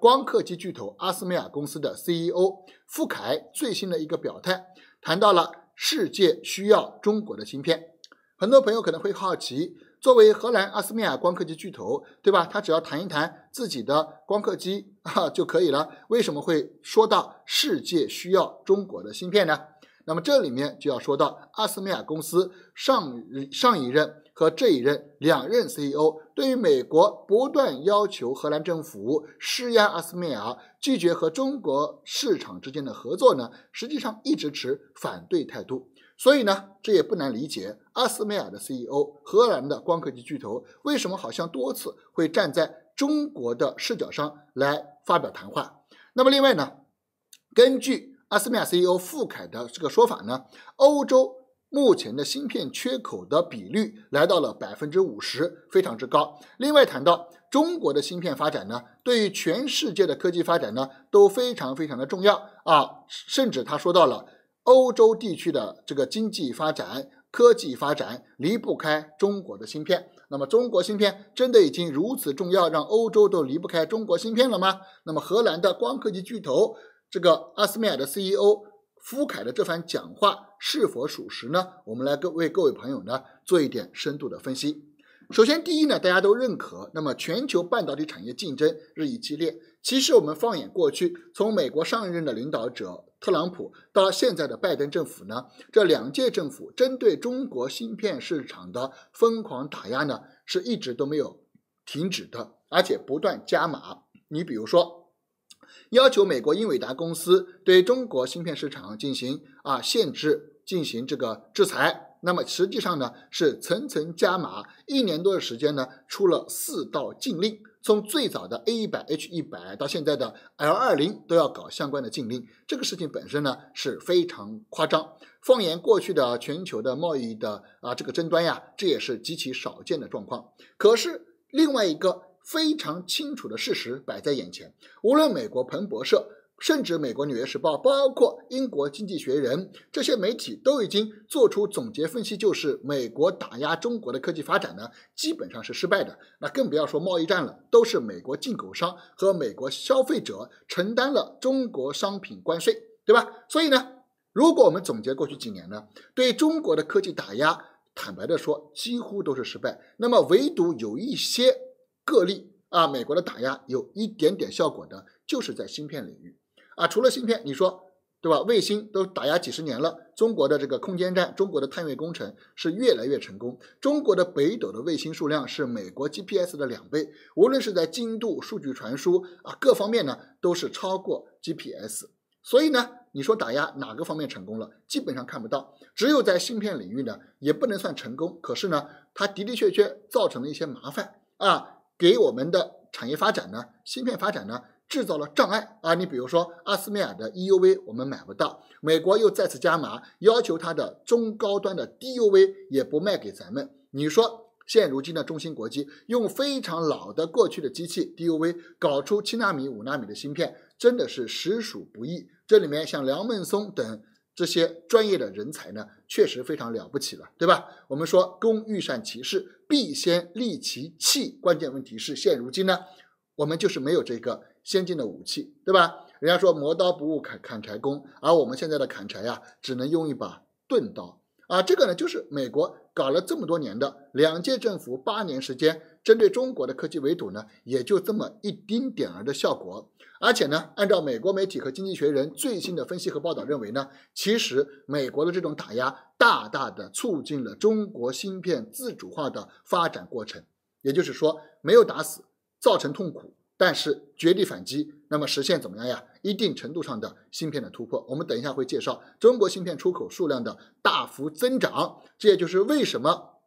光刻机巨头阿斯麦尔公司的 CEO 傅凯最新的一个表态，谈到了世界需要中国的芯片。很多朋友可能会好奇，作为荷兰阿斯麦尔光刻机巨头，对吧？他只要谈一谈自己的光刻机啊就可以了，为什么会说到世界需要中国的芯片呢？那么这里面就要说到阿斯麦尔公司上上一任和这一任两任 CEO。对于美国不断要求荷兰政府施压阿斯麦尔拒绝和中国市场之间的合作呢，实际上一直持反对态度。所以呢，这也不难理解阿斯麦尔的 CEO 荷兰的光刻机巨头为什么好像多次会站在中国的视角上来发表谈话。那么另外呢，根据阿斯麦尔 CEO 傅凯的这个说法呢，欧洲。目前的芯片缺口的比率来到了百分之五十，非常之高。另外谈到中国的芯片发展呢，对于全世界的科技发展呢，都非常非常的重要啊。甚至他说到了欧洲地区的这个经济发展、科技发展离不开中国的芯片。那么中国芯片真的已经如此重要，让欧洲都离不开中国芯片了吗？那么荷兰的光科技巨头这个阿斯麦尔的 CEO 福凯的这番讲话。是否属实呢？我们来各为各位朋友呢做一点深度的分析。首先，第一呢，大家都认可，那么全球半导体产业竞争日益激烈。其实我们放眼过去，从美国上一任的领导者特朗普到现在的拜登政府呢，这两届政府针对中国芯片市场的疯狂打压呢，是一直都没有停止的，而且不断加码。你比如说。要求美国英伟达公司对中国芯片市场进行啊限制，进行这个制裁。那么实际上呢，是层层加码。一年多的时间呢，出了四道禁令，从最早的 A 一百、H 一百到现在的 L 二零，都要搞相关的禁令。这个事情本身呢是非常夸张。放眼过去的全球的贸易的啊这个争端呀，这也是极其少见的状况。可是另外一个。非常清楚的事实摆在眼前，无论美国彭博社，甚至美国《纽约时报》，包括英国《经济学人》这些媒体都已经做出总结分析，就是美国打压中国的科技发展呢，基本上是失败的。那更不要说贸易战了，都是美国进口商和美国消费者承担了中国商品关税，对吧？所以呢，如果我们总结过去几年呢，对中国的科技打压，坦白的说，几乎都是失败。那么唯独有一些。个例啊，美国的打压有一点点效果的，就是在芯片领域啊。除了芯片，你说对吧？卫星都打压几十年了，中国的这个空间站、中国的探月工程是越来越成功。中国的北斗的卫星数量是美国 GPS 的两倍，无论是在精度、数据传输啊各方面呢，都是超过 GPS。所以呢，你说打压哪个方面成功了？基本上看不到。只有在芯片领域呢，也不能算成功，可是呢，它的的确确造成了一些麻烦啊。给我们的产业发展呢，芯片发展呢，制造了障碍啊！你比如说，阿斯麦尔的 EUV 我们买不到，美国又再次加码，要求它的中高端的 DUV 也不卖给咱们。你说现如今的中芯国际用非常老的过去的机器 DUV 搞出七纳米、五纳米的芯片，真的是实属不易。这里面像梁孟松等。这些专业的人才呢，确实非常了不起了，对吧？我们说，工欲善其事，必先利其器。关键问题是，现如今呢，我们就是没有这个先进的武器，对吧？人家说磨刀不误砍砍柴工，而我们现在的砍柴呀，只能用一把钝刀啊。这个呢，就是美国搞了这么多年的两届政府八年时间。针对中国的科技围堵呢，也就这么一丁点儿的效果。而且呢，按照美国媒体和《经济学人》最新的分析和报道认为呢，其实美国的这种打压，大大的促进了中国芯片自主化的发展过程。也就是说，没有打死，造成痛苦，但是绝地反击，那么实现怎么样呀？一定程度上的芯片的突破。我们等一下会介绍中国芯片出口数量的大幅增长，这也就是为什么。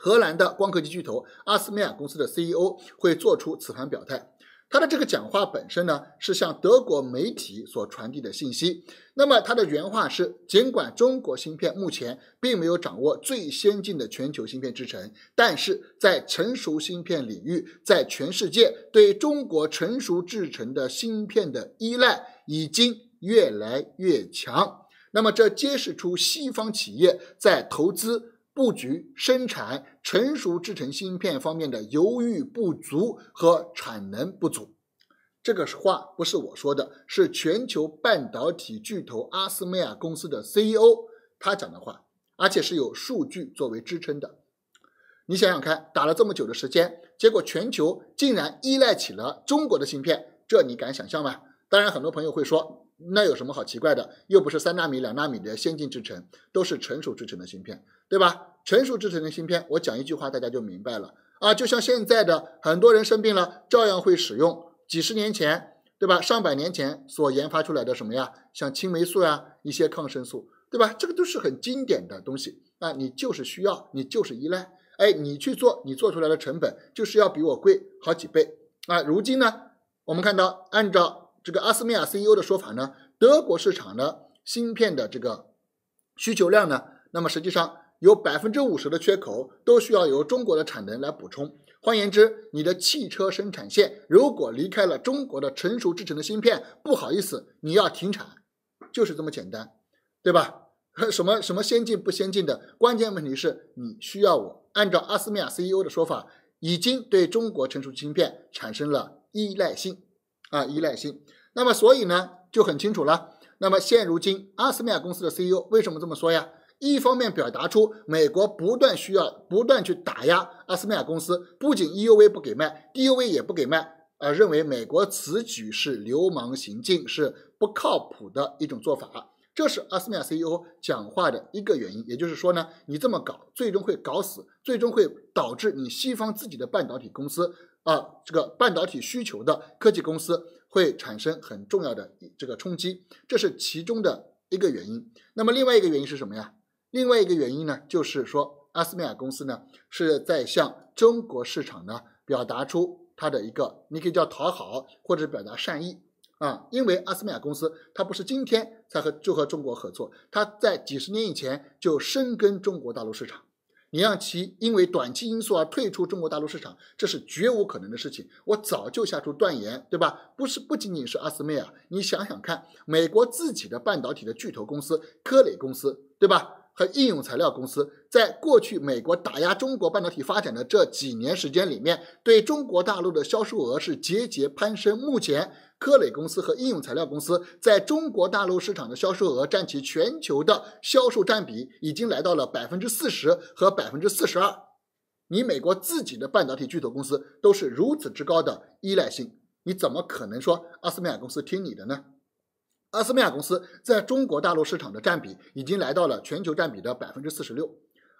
荷兰的光刻机巨头阿斯麦尔公司的 CEO 会做出此番表态。他的这个讲话本身呢，是向德国媒体所传递的信息。那么他的原话是：尽管中国芯片目前并没有掌握最先进的全球芯片制程，但是在成熟芯片领域，在全世界对中国成熟制程的芯片的依赖已经越来越强。那么这揭示出西方企业在投资。布局生产成熟制成芯片方面的犹豫不足和产能不足，这个话不是我说的，是全球半导体巨头阿斯麦尔公司的 CEO 他讲的话，而且是有数据作为支撑的。你想想看，打了这么久的时间，结果全球竟然依赖起了中国的芯片，这你敢想象吗？当然，很多朋友会说。那有什么好奇怪的？又不是三纳米、两纳米的先进制程，都是成熟制程的芯片，对吧？成熟制程的芯片，我讲一句话大家就明白了啊！就像现在的很多人生病了，照样会使用几十年前，对吧？上百年前所研发出来的什么呀？像青霉素呀，一些抗生素，对吧？这个都是很经典的东西啊！你就是需要，你就是依赖，哎，你去做，你做出来的成本就是要比我贵好几倍啊！如今呢，我们看到按照。这个阿斯米亚 CEO 的说法呢，德国市场的芯片的这个需求量呢，那么实际上有百分之五十的缺口都需要由中国的产能来补充。换言之，你的汽车生产线如果离开了中国的成熟制成的芯片，不好意思，你要停产，就是这么简单，对吧？什么什么先进不先进的，关键问题是你需要我。按照阿斯米亚 CEO 的说法，已经对中国成熟芯片产生了依赖性。啊，依赖性。那么，所以呢就很清楚了。那么现如今，阿斯麦公司的 CEO 为什么这么说呀？一方面表达出美国不断需要、不断去打压阿斯麦公司，不仅 EUV 不给卖，DUV 也不给卖。啊，认为美国此举是流氓行径，是不靠谱的一种做法。这是阿斯麦 CEO 讲话的一个原因。也就是说呢，你这么搞，最终会搞死，最终会导致你西方自己的半导体公司。啊，这个半导体需求的科技公司会产生很重要的这个冲击，这是其中的一个原因。那么另外一个原因是什么呀？另外一个原因呢，就是说，阿斯麦尔公司呢是在向中国市场呢表达出它的一个，你可以叫讨好或者表达善意啊，因为阿斯麦尔公司它不是今天才和就和中国合作，它在几十年以前就深耕中国大陆市场。你让其因为短期因素而退出中国大陆市场，这是绝无可能的事情。我早就下出断言，对吧？不是不仅仅是阿斯麦啊，你想想看，美国自己的半导体的巨头公司科磊公司，对吧？和应用材料公司在过去美国打压中国半导体发展的这几年时间里面，对中国大陆的销售额是节节攀升。目前，科磊公司和应用材料公司在中国大陆市场的销售额占其全球的销售占比已经来到了百分之四十和百分之四十二。你美国自己的半导体巨头公司都是如此之高的依赖性，你怎么可能说阿斯麦尔公司听你的呢？阿斯麦亚公司在中国大陆市场的占比已经来到了全球占比的百分之四十六，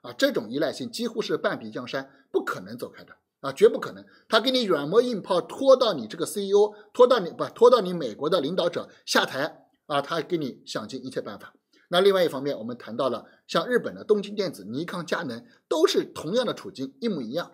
啊，这种依赖性几乎是半壁江山，不可能走开的，啊，绝不可能。他给你软磨硬泡，拖到你这个 CEO，拖到你不拖到你美国的领导者下台，啊，他给你想尽一切办法。那另外一方面，我们谈到了像日本的东京电子、尼康、佳能都是同样的处境，一模一样，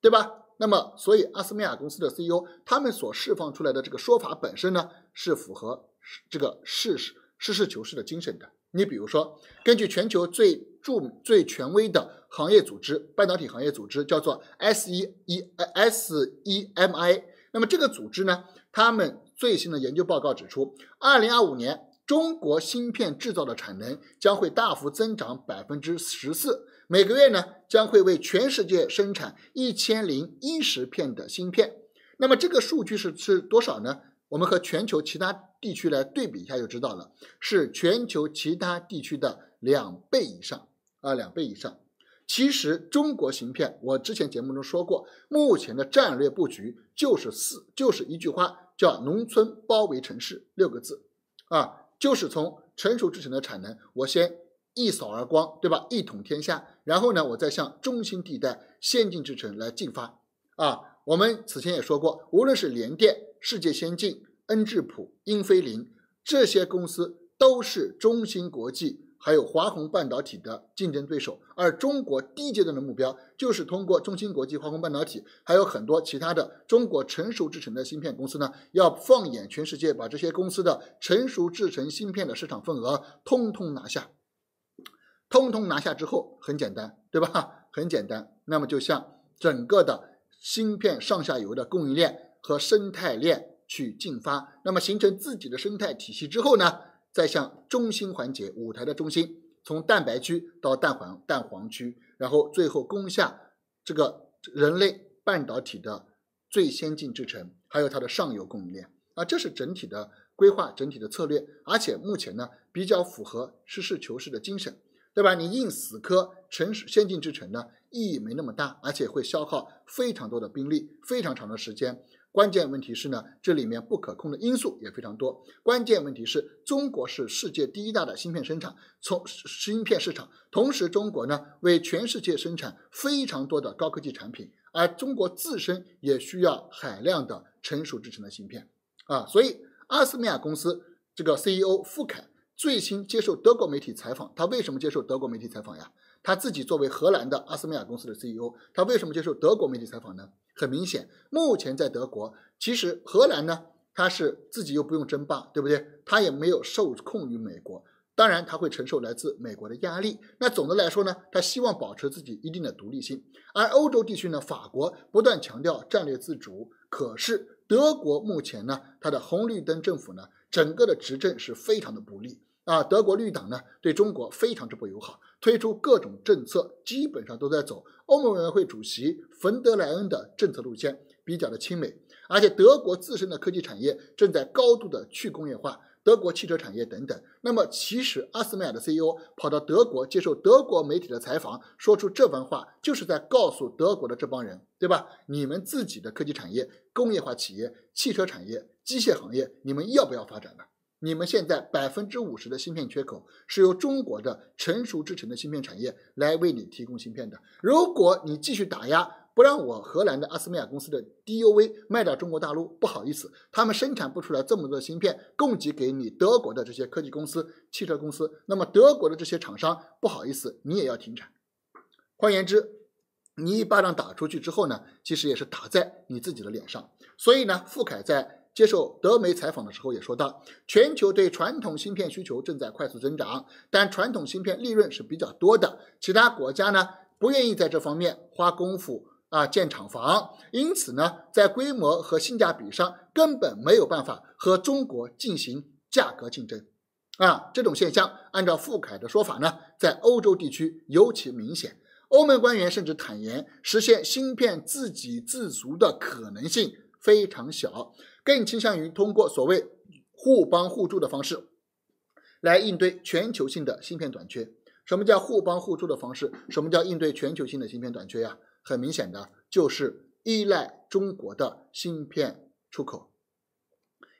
对吧？那么，所以阿斯麦亚公司的 CEO 他们所释放出来的这个说法本身呢，是符合。这个事事实事求是的精神的，你比如说，根据全球最著最权威的行业组织——半导体行业组织，叫做 S E E S E M I。那么这个组织呢，他们最新的研究报告指出，二零二五年中国芯片制造的产能将会大幅增长百分之十四，每个月呢将会为全世界生产一千零一十片的芯片。那么这个数据是是多少呢？我们和全球其他地区来对比一下就知道了，是全球其他地区的两倍以上啊，两倍以上。其实中国芯片，我之前节目中说过，目前的战略布局就是四，就是一句话叫“农村包围城市”六个字啊，就是从成熟制成的产能我先一扫而光，对吧？一统天下，然后呢，我再向中心地带、先进制成来进发啊。我们此前也说过，无论是联电、世界先进、恩智浦、英飞凌这些公司，都是中芯国际还有华虹半导体的竞争对手。而中国低阶段的目标，就是通过中芯国际、华虹半导体，还有很多其他的中国成熟制程的芯片公司呢，要放眼全世界，把这些公司的成熟制程芯片的市场份额通通拿下，通通拿下之后，很简单，对吧？很简单。那么就像整个的。芯片上下游的供应链和生态链去进发，那么形成自己的生态体系之后呢，再向中心环节、舞台的中心，从蛋白区到蛋黄蛋黄区，然后最后攻下这个人类半导体的最先进制程，还有它的上游供应链啊，这是整体的规划、整体的策略，而且目前呢比较符合实事求是的精神，对吧？你硬死磕市先进制程呢？意义没那么大，而且会消耗非常多的兵力，非常长的时间。关键问题是呢，这里面不可控的因素也非常多。关键问题是，中国是世界第一大的芯片生产，从芯片市场，同时中国呢为全世界生产非常多的高科技产品，而中国自身也需要海量的成熟制成的芯片啊。所以，阿斯米亚公司这个 CEO 傅凯最新接受德国媒体采访，他为什么接受德国媒体采访呀？他自己作为荷兰的阿斯梅尔公司的 CEO，他为什么接受德国媒体采访呢？很明显，目前在德国，其实荷兰呢，他是自己又不用争霸，对不对？他也没有受控于美国，当然他会承受来自美国的压力。那总的来说呢，他希望保持自己一定的独立性。而欧洲地区呢，法国不断强调战略自主，可是德国目前呢，它的红绿灯政府呢，整个的执政是非常的不利。啊，德国绿党呢对中国非常之不友好，推出各种政策，基本上都在走欧盟委员会主席冯德莱恩的政策路线，比较的亲美。而且德国自身的科技产业正在高度的去工业化，德国汽车产业等等。那么，其实阿斯麦尔的 CEO 跑到德国接受德国媒体的采访，说出这番话，就是在告诉德国的这帮人，对吧？你们自己的科技产业、工业化企业、汽车产业、机械行业，你们要不要发展呢？你们现在百分之五十的芯片缺口是由中国的成熟制程的芯片产业来为你提供芯片的。如果你继续打压，不让我荷兰的阿斯麦尔公司的 DUV 卖掉中国大陆，不好意思，他们生产不出来这么多的芯片，供给给你德国的这些科技公司、汽车公司。那么德国的这些厂商不好意思，你也要停产。换言之，你一巴掌打出去之后呢，其实也是打在你自己的脸上。所以呢，富凯在。接受德媒采访的时候也说到，全球对传统芯片需求正在快速增长，但传统芯片利润是比较多的，其他国家呢不愿意在这方面花功夫啊建厂房，因此呢在规模和性价比上根本没有办法和中国进行价格竞争，啊这种现象，按照傅凯的说法呢，在欧洲地区尤其明显，欧盟官员甚至坦言，实现芯片自给自足的可能性。非常小，更倾向于通过所谓互帮互助的方式，来应对全球性的芯片短缺。什么叫互帮互助的方式？什么叫应对全球性的芯片短缺呀？很明显的就是依赖中国的芯片出口，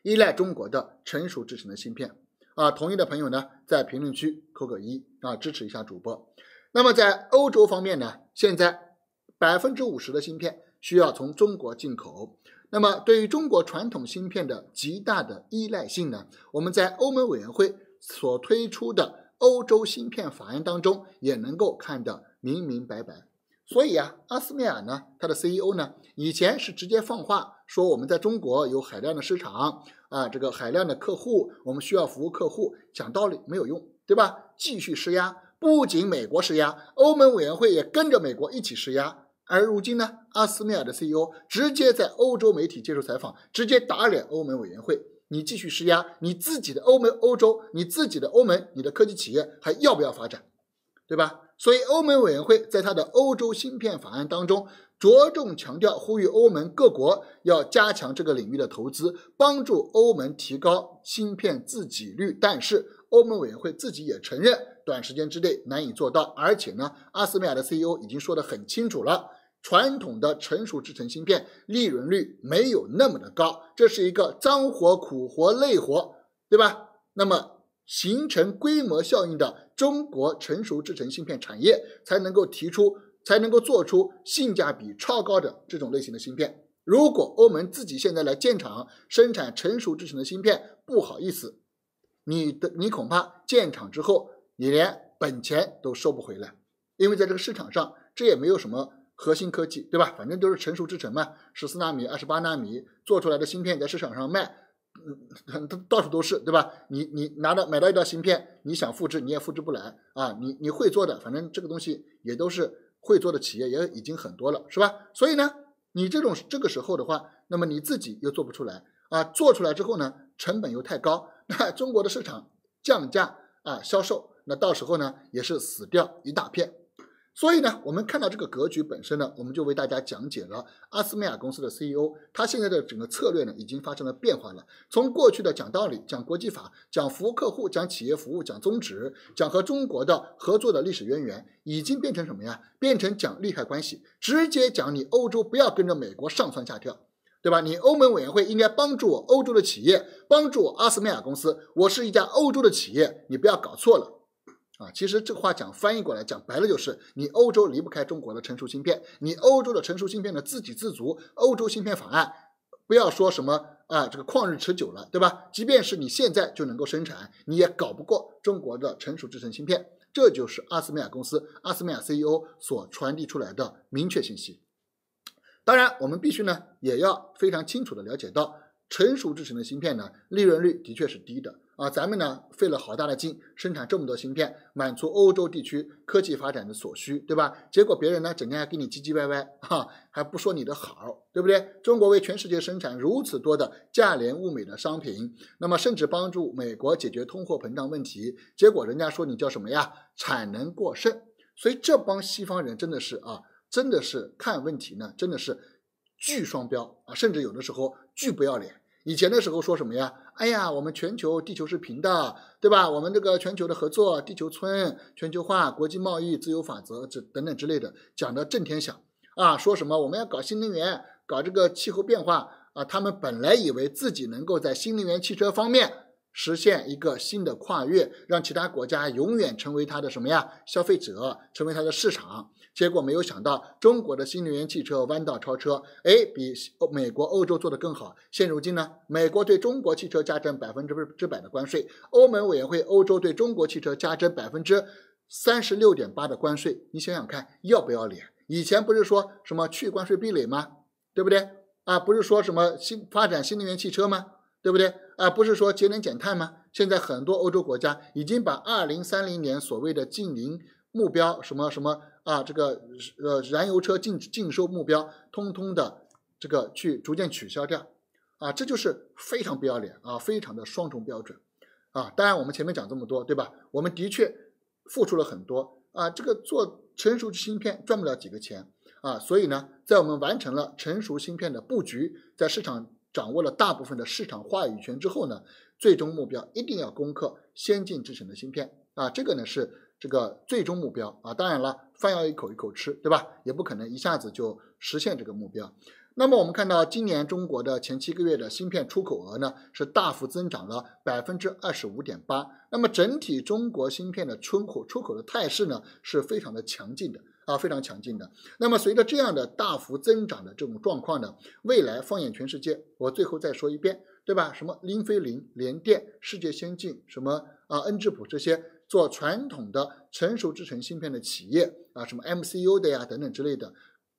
依赖中国的成熟制成的芯片啊。同意的朋友呢，在评论区扣个一啊，支持一下主播。那么在欧洲方面呢，现在百分之五十的芯片需要从中国进口。那么对于中国传统芯片的极大的依赖性呢，我们在欧盟委员会所推出的欧洲芯片法案当中也能够看得明明白白。所以啊，阿斯麦尔呢，他的 CEO 呢，以前是直接放话说我们在中国有海量的市场啊，这个海量的客户，我们需要服务客户，讲道理没有用，对吧？继续施压，不仅美国施压，欧盟委员会也跟着美国一起施压。而如今呢，阿斯米尔的 CEO 直接在欧洲媒体接受采访，直接打脸欧盟委员会。你继续施压，你自己的欧盟、欧洲，你自己的欧盟，你的科技企业还要不要发展，对吧？所以欧盟委员会在他的欧洲芯片法案当中着重强调，呼吁欧盟各国要加强这个领域的投资，帮助欧盟提高芯片自给率。但是欧盟委员会自己也承认，短时间之内难以做到。而且呢，阿斯米尔的 CEO 已经说得很清楚了。传统的成熟制程芯片利润率没有那么的高，这是一个脏活、苦活、累活，对吧？那么形成规模效应的中国成熟制程芯片产业才能够提出，才能够做出性价比超高的这种类型的芯片。如果欧盟自己现在来建厂生产成熟制程的芯片，不好意思，你的你恐怕建厂之后你连本钱都收不回来，因为在这个市场上这也没有什么。核心科技对吧？反正都是成熟制程嘛，十四纳米、二十八纳米做出来的芯片在市场上卖，嗯，它到处都是对吧？你你拿到买到一道芯片，你想复制你也复制不来啊！你你会做的，反正这个东西也都是会做的企业也已经很多了，是吧？所以呢，你这种这个时候的话，那么你自己又做不出来啊，做出来之后呢，成本又太高，那中国的市场降价啊销售，那到时候呢也是死掉一大片。所以呢，我们看到这个格局本身呢，我们就为大家讲解了阿斯麦尔公司的 CEO，他现在的整个策略呢，已经发生了变化了。从过去的讲道理、讲国际法、讲服务客户、讲企业服务、讲宗旨、讲和中国的合作的历史渊源，已经变成什么呀？变成讲利害关系，直接讲你欧洲不要跟着美国上蹿下跳，对吧？你欧盟委员会应该帮助我欧洲的企业，帮助阿斯麦尔公司，我是一家欧洲的企业，你不要搞错了。啊，其实这个话讲翻译过来讲白了就是，你欧洲离不开中国的成熟芯片，你欧洲的成熟芯片的自给自足，欧洲芯片法案不要说什么啊，这个旷日持久了，对吧？即便是你现在就能够生产，你也搞不过中国的成熟制成芯片，这就是阿斯麦尔公司阿斯麦尔 CEO 所传递出来的明确信息。当然，我们必须呢也要非常清楚的了解到，成熟制成的芯片呢，利润率的确是低的。啊，咱们呢费了好大的劲生产这么多芯片，满足欧洲地区科技发展的所需，对吧？结果别人呢整天还跟你唧唧歪歪，哈，还不说你的好，对不对？中国为全世界生产如此多的价廉物美的商品，那么甚至帮助美国解决通货膨胀问题，结果人家说你叫什么呀？产能过剩。所以这帮西方人真的是啊，真的是看问题呢，真的是巨双标啊，甚至有的时候巨不要脸。以前的时候说什么呀？哎呀，我们全球地球是平的，对吧？我们这个全球的合作、地球村、全球化、国际贸易、自由法则，这等等之类的，讲的震天响啊！说什么我们要搞新能源，搞这个气候变化啊？他们本来以为自己能够在新能源汽车方面。实现一个新的跨越，让其他国家永远成为它的什么呀？消费者，成为它的市场。结果没有想到，中国的新能源汽车弯道超车，哎，比美国、欧洲做得更好。现如今呢，美国对中国汽车加征百分之之百的关税，欧盟委员会、欧洲对中国汽车加征百分之三十六点八的关税。你想想看，要不要脸？以前不是说什么去关税壁垒吗？对不对？啊，不是说什么新发展新能源汽车吗？对不对？啊，不是说节能减碳吗？现在很多欧洲国家已经把二零三零年所谓的净零目标什么什么啊，这个呃燃油车净净收目标，通通的这个去逐渐取消掉，啊，这就是非常不要脸啊，非常的双重标准，啊，当然我们前面讲这么多，对吧？我们的确付出了很多啊，这个做成熟芯片赚不了几个钱啊，所以呢，在我们完成了成熟芯片的布局，在市场。掌握了大部分的市场话语权之后呢，最终目标一定要攻克先进制程的芯片啊，这个呢是这个最终目标啊。当然了，饭要一口一口吃，对吧？也不可能一下子就实现这个目标。那么我们看到今年中国的前七个月的芯片出口额呢，是大幅增长了百分之二十五点八。那么整体中国芯片的出口出口的态势呢，是非常的强劲的。啊，非常强劲的。那么，随着这样的大幅增长的这种状况呢，未来放眼全世界，我最后再说一遍，对吧？什么英飞凌、联电、世界先进，什么啊恩智浦这些做传统的成熟制程芯片的企业啊，什么 MCU 的呀等等之类的，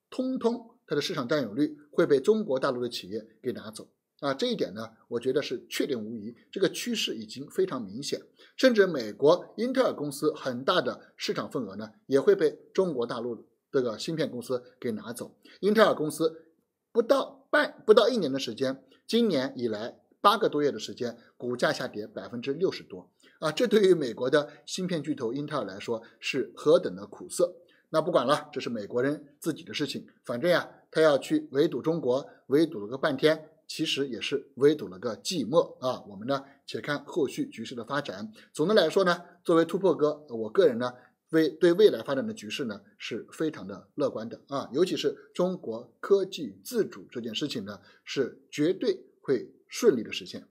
通通它的市场占有率会被中国大陆的企业给拿走。啊，这一点呢，我觉得是确定无疑，这个趋势已经非常明显。甚至美国英特尔公司很大的市场份额呢，也会被中国大陆这个芯片公司给拿走。英特尔公司不到半不到一年的时间，今年以来八个多月的时间，股价下跌百分之六十多啊！这对于美国的芯片巨头英特尔来说是何等的苦涩。那不管了，这是美国人自己的事情，反正呀，他要去围堵中国，围堵了个半天。其实也是围堵了个寂寞啊！我们呢，且看后续局势的发展。总的来说呢，作为突破哥，我个人呢，为对未来发展的局势呢，是非常的乐观的啊！尤其是中国科技自主这件事情呢，是绝对会顺利的实现。